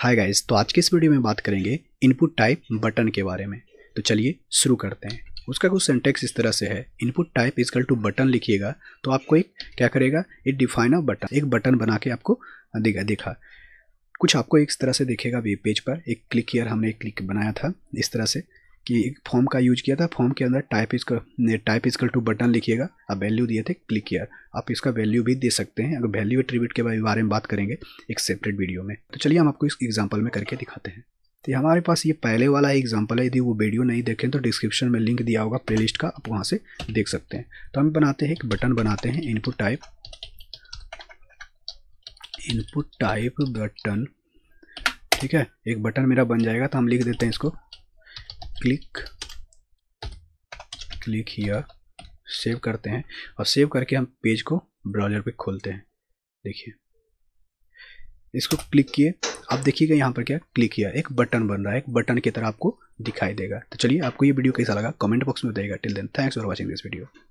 hi guys तो आज के इस वीडियो में बात करेंगे इनपुट टाइप बटन के बारे में तो चलिए शुरू करते हैं उसका कुछ सेंटेक्स इस तरह से है input type is equal to button लिखिएगा तो आपको एक क्या करेगा एक डिफाइन अ बटन एक बटन बना के आपको देगा देखा कुछ आपको इस तरह से देखेगा वेब पेज पर एक क्लिक ईयर हमने एक क्लिक बनाया था इस तरह से कि एक फॉर्म का यूज किया था फॉर्म के अंदर टाइप इसका टाइप इसकल टू बटन लिखिएगा अब वैल्यू दिए थे क्लिक किया आप इसका वैल्यू भी दे सकते हैं अगर वैल्यू एट्रीब्यूट के बारे में बात करेंगे एक सेपरेट वीडियो में तो चलिए हम आपको इस एग्जाम्पल में करके दिखाते हैं तो हमारे पास ये पहले वाला एग्जाम्पल है यदि वो वीडियो नहीं देखें तो डिस्क्रिप्शन में लिंक दिया होगा लिस्ट का आप वहाँ से देख सकते हैं तो हम बनाते हैं एक बटन बनाते हैं input type input type button ठीक है एक बटन मेरा बन जाएगा तो हम लिख देते हैं इसको क्लिक क्लिक हियर सेव करते हैं और सेव करके हम पेज को ब्राउजर पे खोलते हैं देखिए इसको क्लिक किए आप देखिएगा यहाँ पर क्या क्लिक किया एक बटन बन रहा है एक बटन की तरह आपको दिखाई देगा तो चलिए आपको ये वीडियो कैसा लगा कमेंट बॉक्स में बताइएगा till then thanks for watching this video